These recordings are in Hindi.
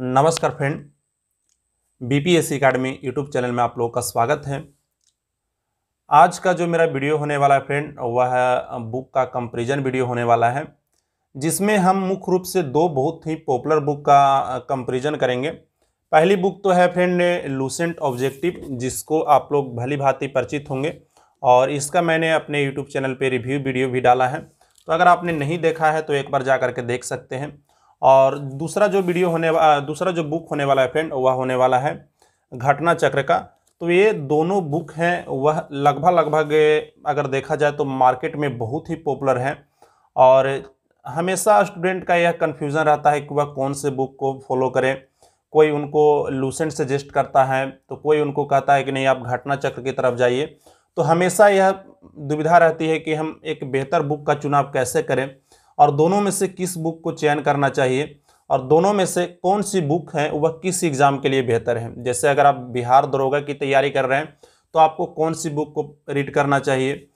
नमस्कार friend BPSC academy YouTube channel में आप लोगों का स्वागत है आज का जो मेरा वीडियो होने वाला है फ्रेंड वह बुक का कंपेरिजन वीडियो होने वाला है जिसमें हम मुख्य रूप से दो बहुत ही पॉपुलर बुक का कंपेरिजन करेंगे पहली बुक तो है फ्रेंड लूसेंट ऑब्जेक्टिव जिसको आप लोग भली भांति परिचित होंगे और इसका मैंने अपने यूट्यूब चैनल पर रिव्यू वीडियो भी डाला है तो अगर आपने नहीं देखा है तो एक बार जा करके देख सकते हैं और दूसरा जो वीडियो होने दूसरा जो बुक होने वाला है फ्रेंड वह होने वाला है घटना चक्र का तो ये दोनों बुक हैं वह लगभग लगभग अगर देखा जाए तो मार्केट में बहुत ही पॉपुलर हैं और हमेशा स्टूडेंट का यह कन्फ्यूज़न रहता है कि वह कौन से बुक को फॉलो करें कोई उनको लूसेंट सजेस्ट करता है तो कोई उनको कहता है कि नहीं आप घटना चक्र की तरफ जाइए तो हमेशा यह दुविधा रहती है कि हम एक बेहतर बुक का चुनाव कैसे करें और दोनों में से किस बुक को चयन करना चाहिए और दोनों में से कौन सी बुक है वह किस एग्ज़ाम के लिए बेहतर है जैसे अगर आप बिहार दरोगा की तैयारी कर रहे हैं तो आपको कौन सी बुक को रीड करना चाहिए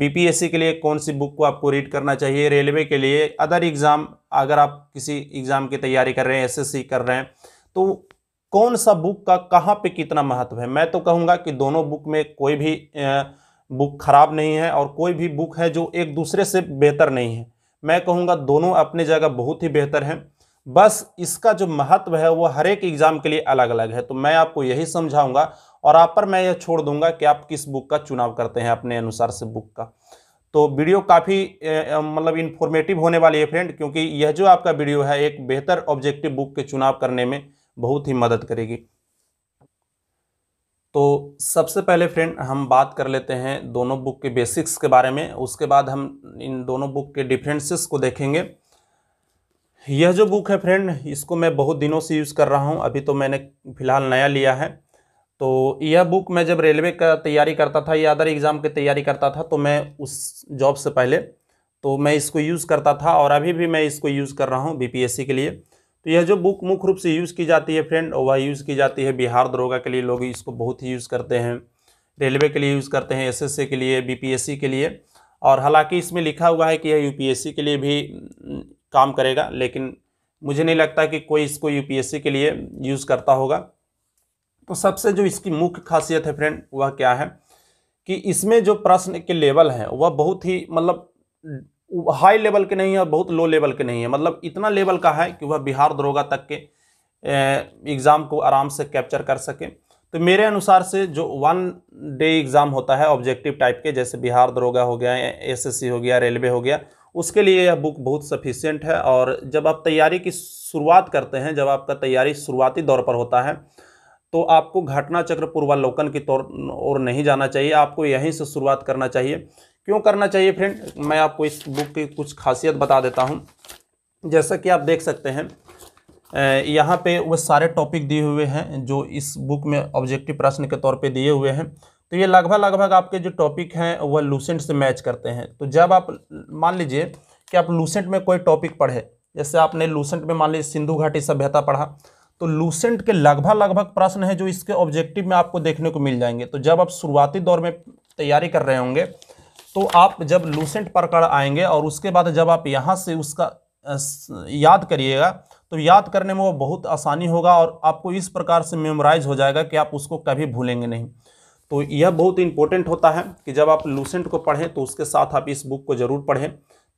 बीपीएससी के लिए कौन सी बुक को आपको रीड करना चाहिए रेलवे के लिए अदर एग्ज़ाम अगर आप किसी एग्ज़ाम की तैयारी कर रहे हैं एसएससी कर रहे हैं तो कौन सा बुक का कहाँ पे कितना महत्व है मैं तो कहूँगा कि दोनों बुक में कोई भी बुक खराब नहीं है और कोई भी बुक है जो एक दूसरे से बेहतर नहीं है मैं कहूँगा दोनों अपनी जगह बहुत ही बेहतर हैं बस इसका जो महत्व है वो हर एक एग्ज़ाम के लिए अलग अलग है तो मैं आपको यही समझाऊंगा और आप पर मैं यह छोड़ दूंगा कि आप किस बुक का चुनाव करते हैं अपने अनुसार से बुक का तो वीडियो काफ़ी मतलब इन्फॉर्मेटिव होने वाली है फ्रेंड क्योंकि यह जो आपका वीडियो है एक बेहतर ऑब्जेक्टिव बुक के चुनाव करने में बहुत ही मदद करेगी तो सबसे पहले फ्रेंड हम बात कर लेते हैं दोनों बुक के बेसिक्स के बारे में उसके बाद हम इन दोनों बुक के डिफ्रेंसेस को देखेंगे यह जो बुक है फ्रेंड इसको मैं बहुत दिनों से यूज़ कर रहा हूँ अभी तो मैंने फ़िलहाल नया लिया है तो यह बुक मैं जब रेलवे का तैयारी करता था या अदर एग्ज़ाम की तैयारी करता था तो मैं उस जॉब से पहले तो मैं इसको यूज़ करता था और अभी भी मैं इसको यूज़ कर रहा हूँ बीपीएससी के लिए तो यह जो बुक मुख्य रूप से यूज़ की जाती है फ्रेंड वह यूज़ की जाती है बिहार दरोगा के लिए लोग इसको बहुत ही यूज़ करते हैं रेलवे के लिए यूज़ करते हैं एसएससी के लिए बीपीएससी के लिए और हालांकि इसमें लिखा हुआ है कि यह यूपीएससी के लिए भी काम करेगा लेकिन मुझे नहीं लगता कि कोई इसको यू के लिए यूज़ करता होगा तो सबसे जो इसकी मुख्य खासियत है फ्रेंड वह क्या है कि इसमें जो प्रश्न के लेवल हैं वह बहुत ही मतलब हाई लेवल के नहीं है और बहुत लो लेवल के नहीं है मतलब इतना लेवल का है कि वह बिहार दरोगा तक के एग्ज़ाम को आराम से कैप्चर कर सकें तो मेरे अनुसार से जो वन डे एग्ज़ाम होता है ऑब्जेक्टिव टाइप के जैसे बिहार दरोगा हो गया एसएससी हो गया रेलवे हो गया उसके लिए यह बुक बहुत सफिशियंट है और जब आप तैयारी की शुरुआत करते हैं जब आपका तैयारी शुरुआती दौर पर होता है तो आपको घटना चक्र पूर्वालोकन की तौर और नहीं जाना चाहिए आपको यहीं से शुरुआत करना चाहिए क्यों करना चाहिए फ्रेंड मैं आपको इस बुक की कुछ खासियत बता देता हूँ जैसा कि आप देख सकते हैं यहाँ पे वो सारे टॉपिक दिए हुए हैं जो इस बुक में ऑब्जेक्टिव प्रश्न के तौर पे दिए हुए हैं तो ये लगभग लगभग आपके जो टॉपिक हैं वह लूसेंट से मैच करते हैं तो जब आप मान लीजिए कि आप लूसेंट में कोई टॉपिक पढ़े जैसे आपने लूसेंट में मान लीजिए सिंधु घाटी सभ्यता पढ़ा तो लूसेंट के लगभग लगभग प्रश्न है जो इसके ऑब्जेक्टिव में आपको देखने को मिल जाएंगे तो जब आप शुरुआती दौर में तैयारी कर रहे होंगे तो आप जब लूसेंट पकड़ आएंगे और उसके बाद जब आप यहाँ से उसका याद करिएगा तो याद करने में वो बहुत आसानी होगा और आपको इस प्रकार से मेमोराइज हो जाएगा कि आप उसको कभी भूलेंगे नहीं तो यह बहुत इंपॉर्टेंट होता है कि जब आप लूसेंट को पढ़ें तो उसके साथ आप इस बुक को ज़रूर पढ़ें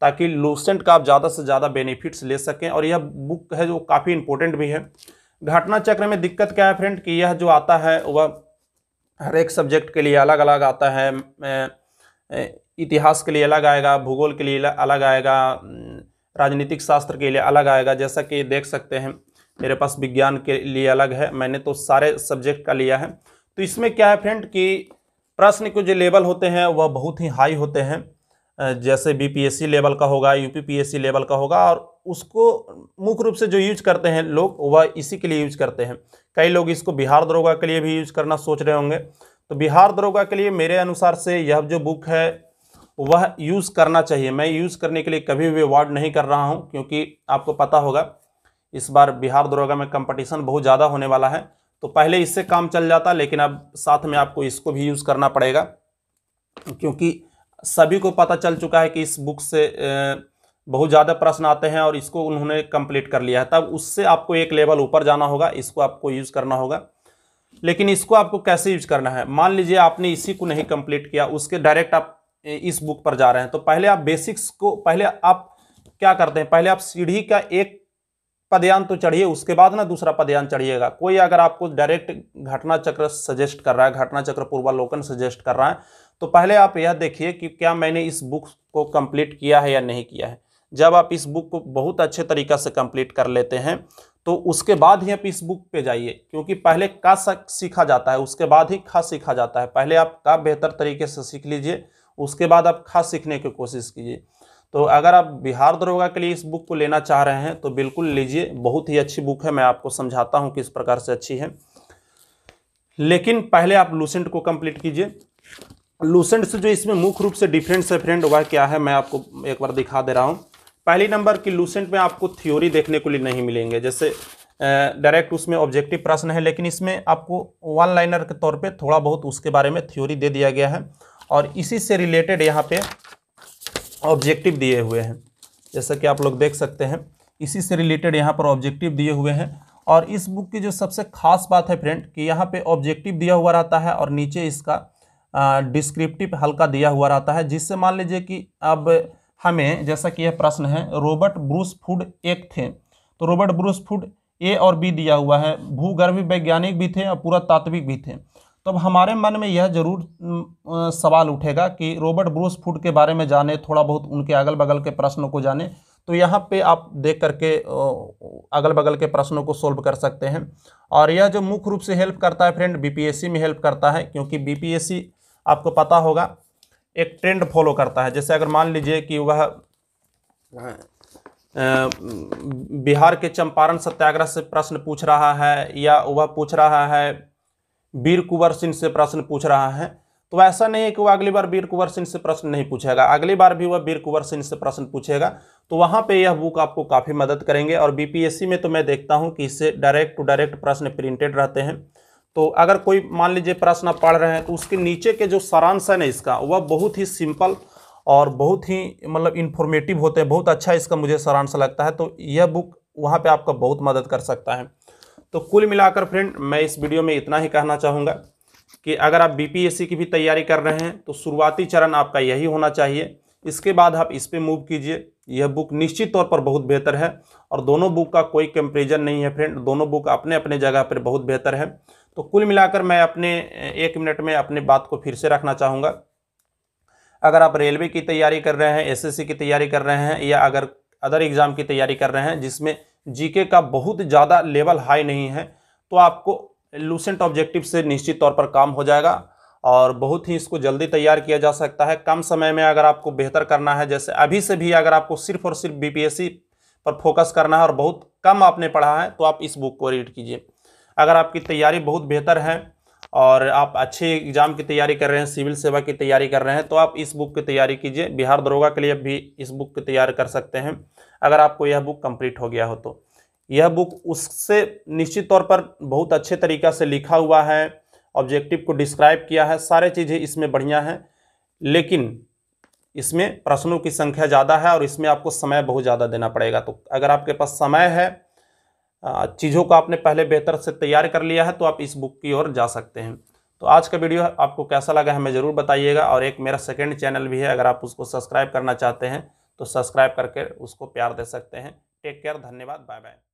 ताकि लूसेंट का आप ज़्यादा से ज़्यादा बेनिफिट्स ले सकें और यह बुक है जो काफ़ी इंपॉर्टेंट भी है घटना चक्र में दिक्कत क्या है फ्रेंड कि यह जो आता है वह हर एक सब्जेक्ट के लिए अलग अलग आता है इतिहास के लिए अलग आएगा भूगोल के लिए अलग आएगा राजनीतिक शास्त्र के लिए अलग आएगा जैसा कि देख सकते हैं मेरे पास विज्ञान के लिए अलग है मैंने तो सारे सब्जेक्ट का लिया है तो इसमें क्या है फ्रेंड कि प्रश्न के जो लेवल होते हैं वह बहुत ही हाई होते हैं जैसे बीपीएससी लेवल का होगा यूपीपीएससी लेवल का होगा और उसको मुख्य रूप से जो यूज करते हैं लोग वह इसी के लिए यूज करते हैं कई लोग इसको बिहार दरोगा के लिए भी यूज करना सोच रहे होंगे तो बिहार दरोगा के लिए मेरे अनुसार से यह जो बुक है वह यूज़ करना चाहिए मैं यूज़ करने के लिए कभी भी अवार्ड नहीं कर रहा हूँ क्योंकि आपको पता होगा इस बार बिहार दरोगा में कंपटीशन बहुत ज़्यादा होने वाला है तो पहले इससे काम चल जाता लेकिन अब साथ में आपको इसको भी यूज़ करना पड़ेगा क्योंकि सभी को पता चल चुका है कि इस बुक से बहुत ज़्यादा प्रश्न आते हैं और इसको उन्होंने कंप्लीट कर लिया है तब उससे आपको एक लेवल ऊपर जाना होगा इसको आपको यूज़ करना होगा लेकिन इसको आपको कैसे यूज करना है मान लीजिए आपने इसी को नहीं कंप्लीट किया उसके डायरेक्ट आप इस बुक पर जा रहे हैं तो पहले आप बेसिक्स को पहले आप क्या करते हैं पहले आप सीढ़ी का एक पदयान तो चढ़िए उसके बाद ना दूसरा पदयान चढ़िएगा कोई अगर आपको डायरेक्ट घटना चक्र सजेस्ट कर रहा है घटना चक्र पूर्वालोकन सजेस्ट कर रहा है तो पहले आप यह देखिए कि क्या मैंने इस बुक को कंप्लीट किया है या नहीं किया है जब आप इस बुक को बहुत अच्छे तरीका से कंप्लीट कर लेते हैं तो उसके बाद ही आप इस बुक पे जाइए क्योंकि पहले का सीखा जाता है उसके बाद ही खा सीखा जाता है पहले आप का बेहतर तरीके से सीख लीजिए उसके बाद आप खा सीखने की कोशिश कीजिए तो अगर आप बिहार दरोगा के लिए इस बुक को लेना चाह रहे हैं तो बिल्कुल लीजिए बहुत ही अच्छी बुक है मैं आपको समझाता हूँ किस प्रकार से अच्छी है लेकिन पहले आप लूसेंट को कंप्लीट कीजिए लूसेंट से जो इसमें मुख्य रूप से डिफरेंट से फ्रेंड वह क्या है मैं आपको एक बार दिखा दे रहा हूँ पहली नंबर की लूसेंट में आपको थ्योरी देखने को लिए नहीं मिलेंगे जैसे डायरेक्ट उसमें ऑब्जेक्टिव प्रश्न है लेकिन इसमें आपको वन लाइनर के तौर पे थोड़ा बहुत उसके बारे में थ्योरी दे दिया गया है और इसी से रिलेटेड यहाँ पे ऑब्जेक्टिव दिए हुए हैं जैसा कि आप लोग देख सकते हैं इसी से रिलेटेड यहाँ पर ऑब्जेक्टिव दिए हुए हैं और इस बुक की जो सबसे खास बात है फ्रेंड कि यहाँ पे ऑब्जेक्टिव दिया हुआ रहता है और नीचे इसका डिस्क्रिप्टिव हल्का दिया हुआ रहता है जिससे मान लीजिए कि अब हमें जैसा कि यह प्रश्न है रॉबर्ट ब्रूस फूड एक थे तो रॉबर्ट ब्रूस फूड ए और बी दिया हुआ है भूगर्भ वैज्ञानिक भी थे और पूरा तात्विक भी थे तो अब हमारे मन में यह जरूर सवाल उठेगा कि रॉबर्ट ब्रूस फूड के बारे में जाने थोड़ा बहुत उनके अगल बगल के प्रश्नों को जाने तो यहाँ पे आप देख करके अगल बगल के प्रश्नों को सोल्व कर सकते हैं और यह जो मुख्य रूप से हेल्प करता है फ्रेंड बीपीएससी में हेल्प करता है क्योंकि बीपीएससी आपको पता होगा एक ट्रेंड फॉलो करता है जैसे अगर मान लीजिए कि वह बिहार के चंपारण सत्याग्रह से प्रश्न पूछ रहा है या वह पूछ रहा है वीर कुंवर सिंह से प्रश्न पूछ रहा है तो ऐसा नहीं है कि वह अगली बार वीर कुंवर सिंह से प्रश्न नहीं पूछेगा अगली बार भी वह वीर कुंवर सिंह से प्रश्न पूछेगा तो वहाँ पे यह बुक आपको काफ़ी मदद करेंगे और बीपीएससी में तो मैं देखता हूँ कि इससे डायरेक्ट टू डायरेक्ट प्रश्न प्रिंटेड रहते हैं तो अगर कोई मान लीजिए प्रश्न आप पढ़ रहे हैं तो उसके नीचे के जो सारांश है ना इसका वह बहुत ही सिंपल और बहुत ही मतलब इन्फॉर्मेटिव होते हैं बहुत अच्छा इसका मुझे सारांश लगता है तो यह बुक वहाँ पर आपका बहुत मदद कर सकता है तो कुल मिलाकर फ्रेंड मैं इस वीडियो में इतना ही कहना चाहूँगा कि अगर आप बीपीएससी की भी तैयारी कर रहे हैं तो शुरुआती चरण आपका यही होना चाहिए इसके बाद आप इस पर मूव कीजिए यह बुक निश्चित तौर पर बहुत बेहतर है और दोनों बुक का कोई कंपेरिजन नहीं है फ्रेंड दोनों बुक अपने अपने जगह पर बहुत बेहतर है तो कुल मिलाकर मैं अपने एक मिनट में अपने बात को फिर से रखना चाहूँगा अगर आप रेलवे की तैयारी कर रहे हैं एसएससी की तैयारी कर रहे हैं या अगर अदर एग्ज़ाम की तैयारी कर रहे हैं जिसमें जीके का बहुत ज़्यादा लेवल हाई नहीं है तो आपको लूसेंट ऑब्जेक्टिव से निश्चित तौर पर काम हो जाएगा और बहुत ही इसको जल्दी तैयार किया जा सकता है कम समय में अगर आपको बेहतर करना है जैसे अभी से भी अगर आपको सिर्फ और सिर्फ बीपीएससी पर फोकस करना है और बहुत कम आपने पढ़ा है तो आप इस बुक को रीड कीजिए अगर आपकी तैयारी बहुत बेहतर है और आप अच्छे एग्ज़ाम की तैयारी कर रहे हैं सिविल सेवा की तैयारी कर रहे हैं तो आप इस बुक की तैयारी कीजिए बिहार दरोगा के लिए भी इस बुक की तैयारी कर सकते हैं अगर आपको यह बुक कंप्लीट हो गया हो तो यह बुक उससे निश्चित तौर पर बहुत अच्छे तरीका से लिखा हुआ है ऑब्जेक्टिव को डिस्क्राइब किया है सारे चीज़ें इसमें बढ़िया हैं लेकिन इसमें प्रश्नों की संख्या ज़्यादा है और इसमें आपको समय बहुत ज़्यादा देना पड़ेगा तो अगर आपके पास समय है चीज़ों को आपने पहले बेहतर से तैयार कर लिया है तो आप इस बुक की ओर जा सकते हैं तो आज का वीडियो आपको कैसा लगा हमें ज़रूर बताइएगा और एक मेरा सेकेंड चैनल भी है अगर आप उसको सब्सक्राइब करना चाहते हैं तो सब्सक्राइब करके उसको प्यार दे सकते हैं टेक केयर धन्यवाद बाय बाय